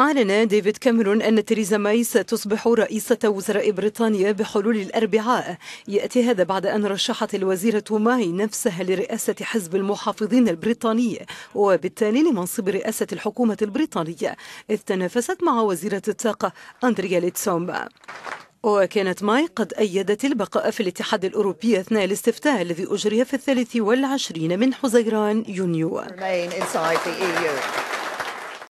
أعلن ديفيد كاميرون أن تيريزا ماي ستصبح رئيسة وزراء بريطانيا بحلول الأربعاء يأتي هذا بعد أن رشحت الوزيرة ماي نفسها لرئاسة حزب المحافظين البريطاني وبالتالي لمنصب رئاسة الحكومة البريطانية إذ تنافست مع وزيرة الطاقة أندريا ليتسوم وكانت ماي قد أيدت البقاء في الاتحاد الأوروبي أثناء الاستفتاء الذي أجري في الثالث والعشرين من حزيران يونيو